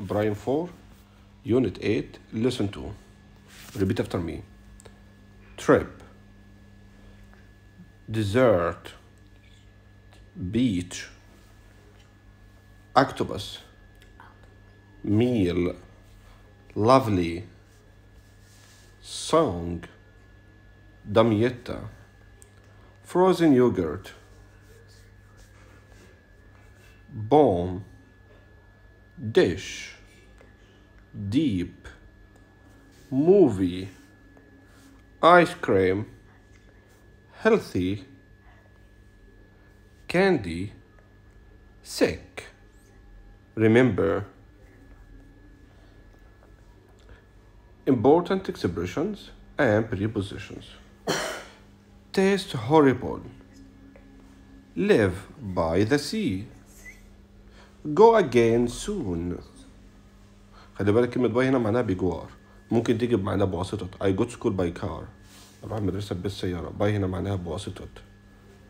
Brian 4 unit 8 lesson 2 repeat after me trip desert beach octopus meal lovely song damietta frozen yogurt Bone dish, deep, movie, ice cream, healthy, candy, sick. Remember, important expressions and prepositions. Taste horrible. Live by the sea go again soon خلي بالك كلمة باي هنا معناها بجوار ممكن تيجي بمعناها بواسطة I go to school by car بروح المدرسة بالسيارة باي هنا معناها بواسطة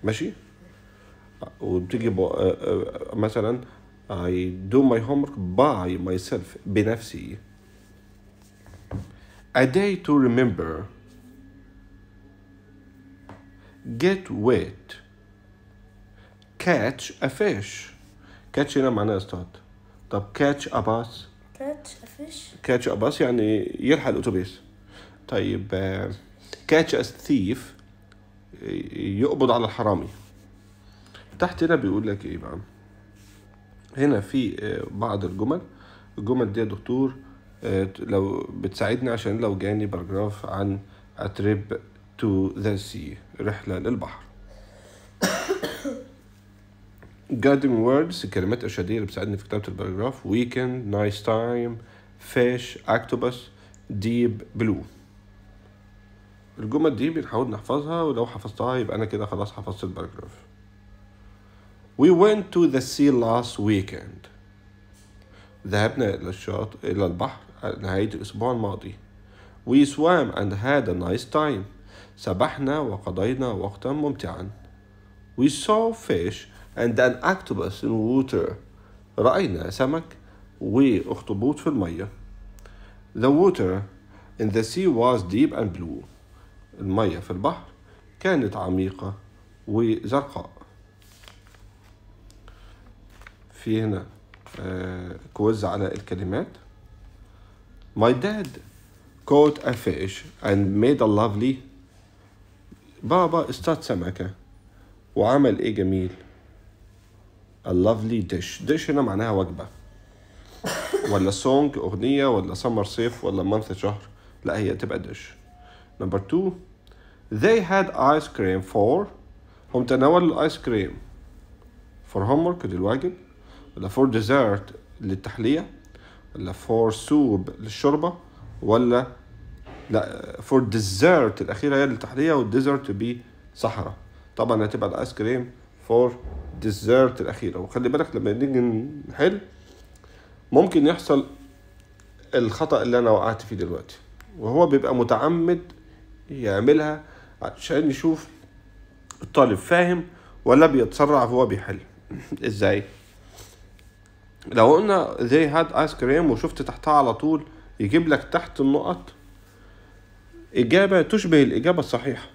ماشي وبتيجي بو... مثلا I do my homework by myself بنفسي A day to remember Get wet Catch a fish كاتش هنا معناها اصطاد طب كاتش اباس كاتش افيش كاتش اباس يعني يلحق الاتوبيس طيب آه، كاتش الثيف آه، يقبض على الحرامي تحت هنا بيقول لك ايه بقى هنا في آه، بعض الجمل الجمل دي يا دكتور لو بتساعدني عشان لو جاني باراجراف عن a trip to the sea رحلة للبحر جايدنج ووردز كلمات ارشاديه اللي بتساعدني في كتابه الباراجراف ويكند نايس تايم فيش اكتوبس ديب بلو الجمل دي بنحاول نحفظها ولو حفظتها يبقى انا كده خلاص حفظت الباراجراف We went to the sea last weekend ذهبنا إلى الشاطئ إلى البحر نهاية الأسبوع الماضي We swam and had a nice time سبحنا وقضينا وقتا ممتعا We saw fish and an octopus in water رأينا سمك وأخطبوط في المية The water in the sea was deep and blue المية في البحر كانت عميقة وزرقاء في هنا آه، كوز على الكلمات My dad caught a fish and made a lovely بابا اصطاد سمكة وعمل ايه جميل a lovely dish dish هنا معناها وجبة ولا song أغنية ولا summer صيف ولا month شهر لا هي تبقى dish number two they had ice cream for هم تناولوا الايس كريم for homework للواجب ولا for dessert للتحلية ولا for soup للشوربة ولا لا for dessert الأخيرة هي للتحلية والديزرت صحراء طبعا هتبقى الآيس كريم for الديزرت الاخيره وخلي بالك لما نيجي نحل ممكن يحصل الخطا اللي انا وقعت فيه دلوقتي وهو بيبقى متعمد يعملها عشان يشوف الطالب فاهم ولا بيتسرع وهو بيحل ازاي لو قلنا زي هاد ايس كريم وشفت تحتها على طول يجيب لك تحت النقط إجابة تشبه الإجابة الصحيحة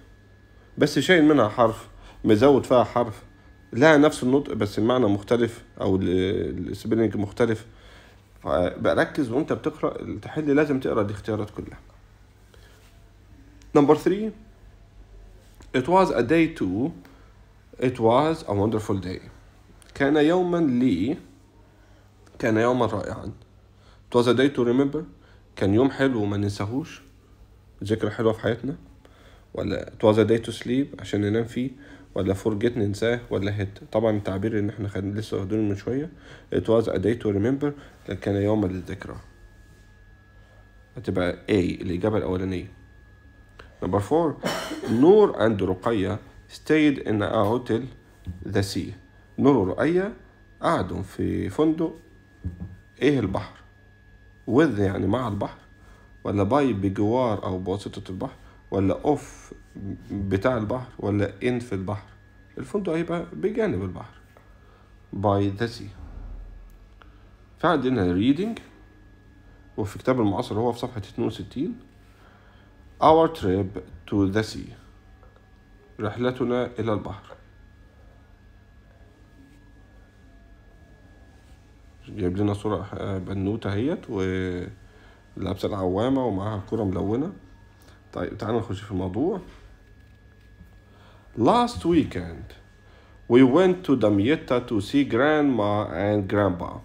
بس شايل منها حرف مزود فيها حرف لها نفس النطق بس المعنى مختلف او السبيلنج مختلف بركز وانت بتقرا التحل لازم تقرا الاختيارات كلها نمبر 3 It was a day to It was a wonderful day كان يوما لي كان يوما رائعا It was a day to remember كان يوم حلو وما ننساهوش ذكرى حلوة في حياتنا ولا It was a day to sleep عشان ننام فيه ولا فورجيت ننساه ولا هيت طبعا التعبير اللي احنا خدنا لسه واخدينه من شويه it was a day to remember كان يوما للذكرى هتبقى A الإجابة الأولانية نمبر 4 نور عند رقية stayed in a hotel the sea نور ورقية قعدوا في فندق إيه البحر with يعني مع البحر ولا باي بجوار أو بواسطة البحر ولا off بتاع البحر ولا ان في البحر الفندق هيبقى بجانب البحر by the sea فعندنا reading وفي كتاب المعاصر هو في صفحة 62 our trip to the sea رحلتنا إلى البحر جايب لنا صورة آه، بنوتة اهيت ولابسة العوامة ومعاها كرة ملونة طيب تعالوا نخش في الموضوع Last weekend, we went to Damietta to see grandma and grandpa.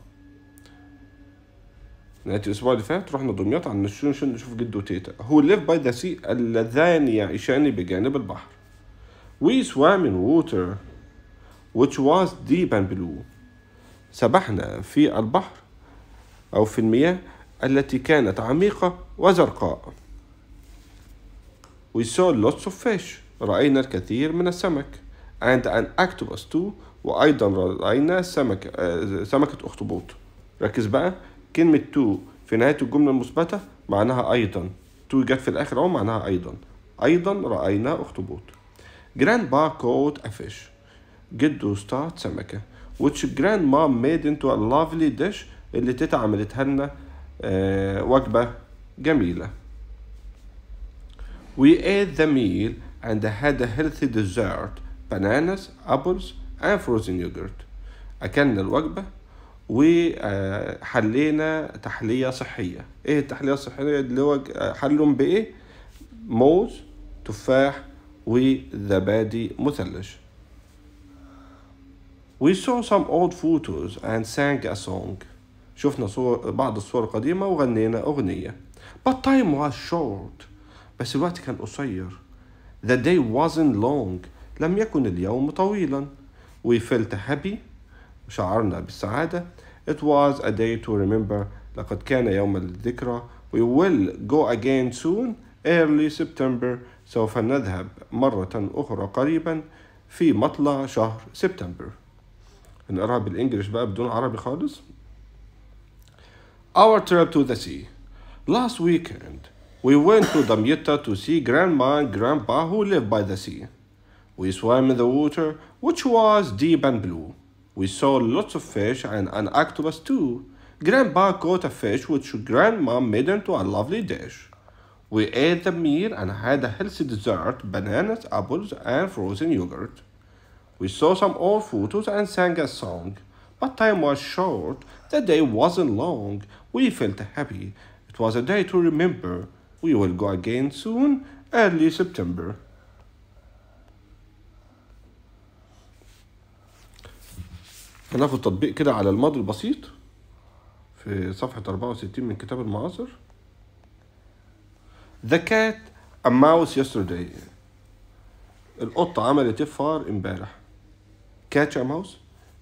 نهاية الأسبوع اللي فات رحنا دمياط على نشوف نشوف جد وتيتا who live by the sea اللذان يعيشان بجانب البحر. We swam in water which was deep and blue. سبحنا في البحر أو في المياه التي كانت عميقة وزرقاء. We saw lots of fish. رأينا الكثير من السمك and an octopus too وأيضا رأينا سمك آه، سمكة أخطبوط ركز بقى كلمة تو في نهاية الجملة المثبتة معناها أيضا تو جت في الآخر أهو معناها أيضا أيضا رأينا أخطبوط Grandpa caught a fish جدو اصطاد سمكة which grandma made into a lovely dish اللي تيتا عملتها لنا آه، وجبة جميلة We ate the meal and had a healthy dessert bananas, apples and frozen yogurt أكلنا الوجبة وحلينا تحلية صحية إيه التحلية الصحية اللي هو حلهم بإيه؟ موز تفاح وزبادي مثلج We saw some old photos and sang a song شفنا صور بعض الصور القديمة وغنينا أغنية But time was short بس الوقت كان قصير The day wasn't long لم يكن اليوم طويلا We felt happy شعرنا بالسعادة It was a day to remember لقد كان يوم الذكرى. We will go again soon early September سوف نذهب مرة أخرى قريبا في مطلع شهر سبتمبر نقراها بالإنجلش بقى بدون عربي خالص Our trip to the sea Last weekend We went to Damietta to see Grandma and Grandpa who live by the sea. We swam in the water, which was deep and blue. We saw lots of fish and an octopus too. Grandpa caught a fish which Grandma made into a lovely dish. We ate the meal and had a healthy dessert, bananas, apples, and frozen yogurt. We saw some old photos and sang a song. But time was short, the day wasn't long. We felt happy. It was a day to remember. We will go again soon, early September. هناخد تطبيق كده على الماضي البسيط في صفحة 64 من كتاب المعاصر The cat a mouse yesterday القطة عملت فار امبارح كاتش a mouse؟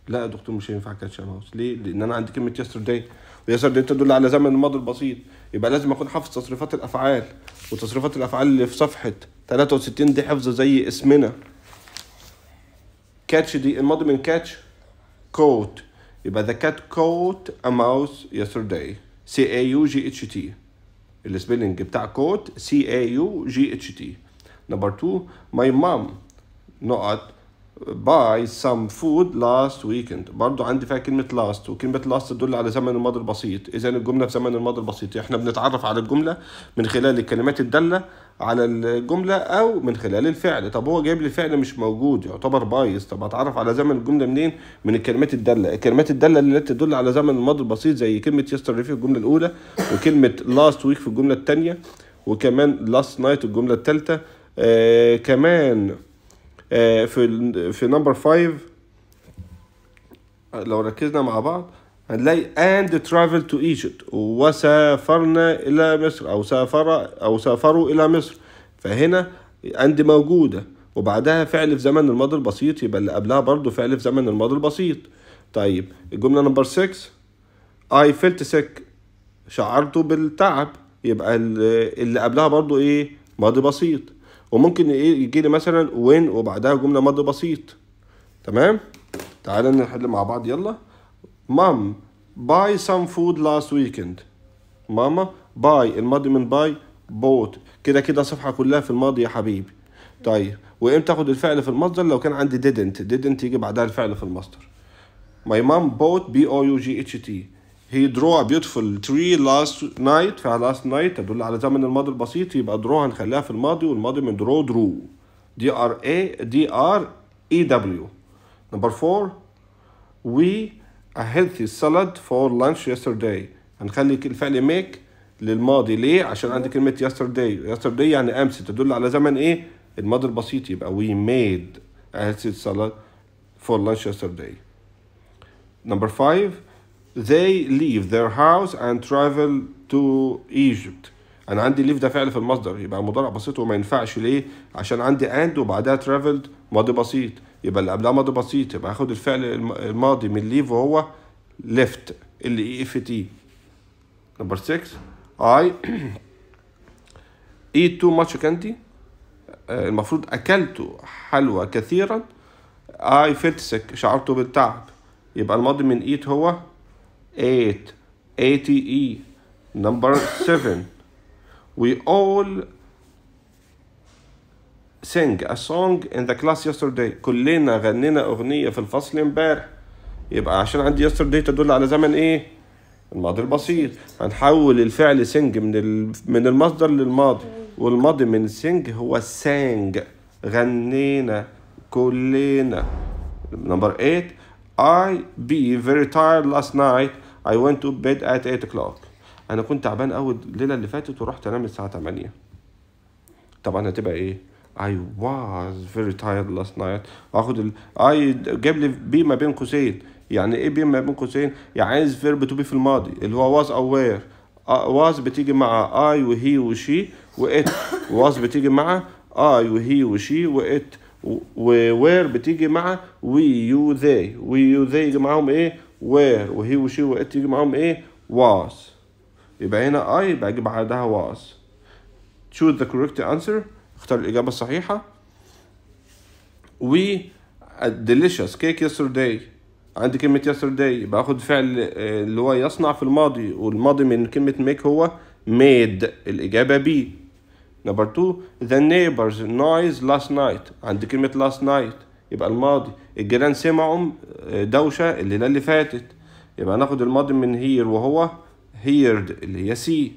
لا يا دكتور مش هينفع كاتش a mouse. ليه؟ لأن أنا عندي كلمة yesterday دي تدل على زمن الماضي البسيط يبقى لازم اكون حافظ تصريفات الافعال وتصريفات الافعال اللي في صفحه 63 دي حفظه زي اسمنا كاتش دي الماضي من كاتش كوت يبقى ذا كات كوت ا ماوس يسترداي سي اي يو جي اتش تي السبيلنج بتاع كوت سي اي يو جي اتش تي نمبر 2 ماي مام نقط buy some food last weekend برضو عندي فيها كلمة last وكلمة last تدل على زمن الماضي البسيط إذا الجملة في زمن الماضي البسيط احنا بنتعرف على الجملة من خلال الكلمات الدالة على الجملة أو من خلال الفعل طب هو جايب لي فعل مش موجود يعتبر بايظ طب هتعرف على زمن الجملة منين من الكلمات الدالة الكلمات الدالة اللي تدل على زمن الماضي البسيط زي كلمة yesterday في الجملة الأولى وكلمة last week في الجملة الثانية وكمان last night الجملة الثالثة آه كمان آه، في في نمبر 5 لو ركزنا مع بعض هنلاقي and travel to Egypt وسافرنا إلى مصر أو سافر أو سافروا إلى مصر فهنا and موجودة وبعدها فعل في زمن الماضي البسيط يبقى اللي قبلها برضه فعل في زمن الماضي البسيط طيب الجملة نمبر 6 I felt sick شعرت بالتعب يبقى اللي قبلها برضه إيه ماضي بسيط وممكن ايه يجي لي مثلا وين وبعدها جمله ماضي بسيط تمام تعالى نحل مع بعض يلا مام باي سام فود لاست ويكند ماما باي الماضي من باي بوت كده كده صفحه كلها في الماضي يا حبيبي طيب وامتى اخد الفعل في المصدر لو كان عندي didn't didn't يجي بعدها الفعل في المصدر my mom bought b o u g h t هي درو ا بيوتيفول تري لاست نايت فيها لاست نايت تدل على زمن الماضي البسيط يبقى درو هنخليها في الماضي والماضي من درو درو دي ار اي دي ار اي دبليو نمبر 4 وي a healthy salad for lunch yesterday هنخلي الفعل ميك للماضي ليه عشان عندي كلمه yesterday yesterday يعني امس تدل على زمن ايه الماضي البسيط يبقى we made a healthy salad for lunch yesterday number 5 they leave their house and travel to Egypt انا عندي ليف ده فعل في المصدر يبقى المضارع بسيط وما ينفعش ليه عشان عندي and وبعدها traveled ماضي بسيط يبقى اللي قبلها ماضي بسيط يبقى هاخد الفعل الماضي من leave وهو left ال اي اف تي نمبر 6 I eat too much candy آه، المفروض أكلت حلوى كثيرا I felt sick شعرت بالتعب يبقى الماضي من eat هو 8 ATE number 7 we all sing a song in the class yesterday كلنا غنينا أغنية في الفصل امبارح يبقى عشان عندي yesterday تدل على زمن ايه الماضي البسيط هنحول الفعل sing من من المصدر للماضي والماضي من sing هو sang غنينا كلنا نمبر 8 I be very tired last night I went to bed at 8 o'clock انا كنت تعبان قوي الليله اللي فاتت ورحت انام الساعه 8 طبعا هتبقى ايه I was very tired last night آخد ال I جاب لي بي ما بين قوسين يعني ايه بي ما بين قوسين يعني عايز فيرب تو بي في الماضي اللي هو was aware آه، was بتيجي مع I وهي وشي وات was بتيجي مع I وهي وشي وات where بتيجي مع we you they. we you they يجي معاهم ايه وير وهي وشي وات يجي معاهم ايه was يبقى هنا I يبقى اجيب بعدها was choose the correct answer اختار الإجابة الصحيحة وي ديليشيس delicious cake yesterday عندي كلمة yesterday يبقى اخد فعل آه، اللي هو يصنع في الماضي والماضي من كلمة make هو made الإجابة B number two the neighbors noise last night عندي كلمة last night يبقى الماضي الجيران سمعوا آه، دوشة الليلة اللي فاتت يبقى ناخد الماضي من هير وهو هيرد اللي هي سي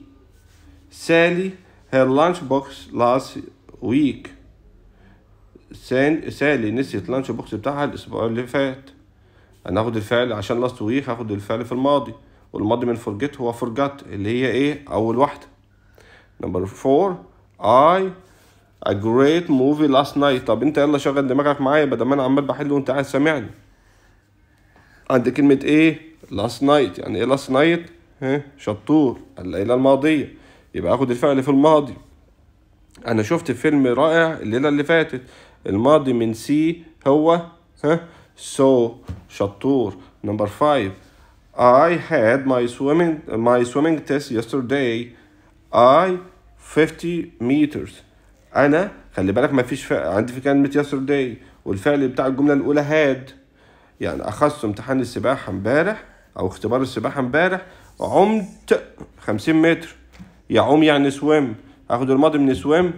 سالي هير لانش بوكس لاست ويك سالي نسيت لانش بوكس بتاعها الأسبوع اللي فات هناخد الفعل عشان لاست ويك هاخد الفعل في الماضي والماضي من فورجيت هو فورجات اللي هي ايه أول واحدة نمبر فور أي A great movie last night طب انت يلا شغل دماغك معايا بدل ما انا عمال بحل وانت قاعد سامعني عند كلمة ايه last night يعني ايه last night ها شطور الليلة الماضية يبقى اخد الفعل في الماضي انا شفت فيلم رائع الليلة اللي فاتت الماضي من سي هو ها so شطور نمبر 5 I had my swimming my swimming test yesterday I 50 meters انا خلي بالك ما فيش فعل عندي في كلمه يسترداي والفعل بتاع الجمله الاولى هاد يعني اخذت امتحان السباحه امبارح او اختبار السباحه امبارح عمت 50 متر يا عم يعني سوام هاخد الماضي من سوام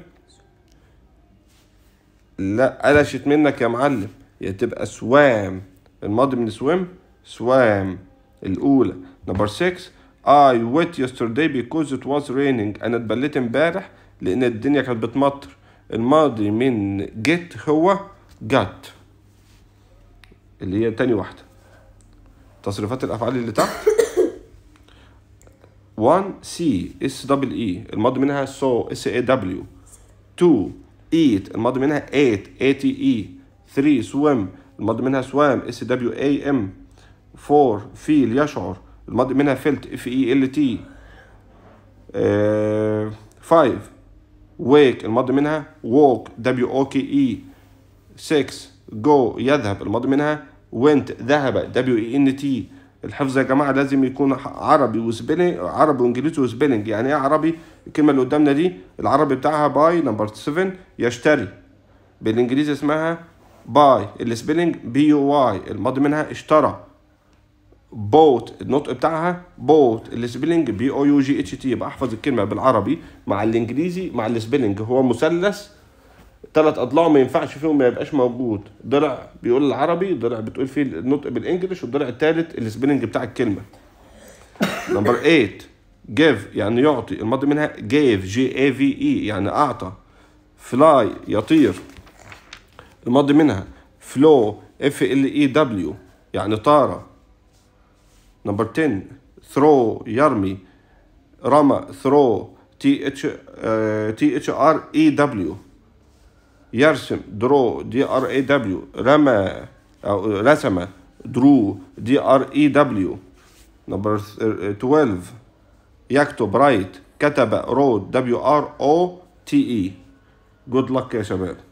لا قلشت منك يا معلم يا تبقى سوام الماضي من سوام سوام الاولى نمبر 6 I wet yesterday because it was raining انا اتبليت امبارح لان الدنيا كانت بتمطر الماضي من جيت هو جات اللي هي تاني واحدة تصريفات الأفعال اللي تحت 1 سي اس دبل اي الماضي منها سو اس اي دبليو 2 ايت الماضي منها ايت اي تي اي 3 سويم الماضي منها سوام اس دبليو اي ام 4 فيل يشعر الماضي منها فيلت اف اي ال تي 5 wake الماضي منها walk w o k e 6 go يذهب الماضي منها went ذهب w e n t الحفظ يا جماعه لازم يكون عربي وسبيلنج عربي وانجليزي وسبيلنج يعني ايه عربي الكلمه اللي قدامنا دي العربي بتاعها باي نمبر 7 يشتري بالانجليزي اسمها باي السبيلنج بي يو واي الماضي منها اشترى بوت النطق بتاعها بوت السبيلنج بي او يو جي اتش تي يبقى احفظ الكلمه بالعربي مع الانجليزي مع السبيلنج هو مثلث ثلاث اضلاع ما ينفعش فيهم ما يبقاش موجود ضلع بيقول العربي ضلع بتقول فيه النطق بالانجلش والضلع الثالث السبيلنج بتاع الكلمه نمبر 8 جيف يعني يعطي الماضي منها جيف جي اي في اي يعني اعطى فلاي يطير الماضي منها فلو اف ال اي دبليو يعني طاره نمبر 10 ثرو يرمي رمى ثرو تي اتش تي اتش ار اي دبليو يرسم درو دي ار اي دبليو رمى او رسم درو دي ار اي دبليو نمبر 12 يكتب رايت كتب رو دبليو ار او تي اي جود لك يا شباب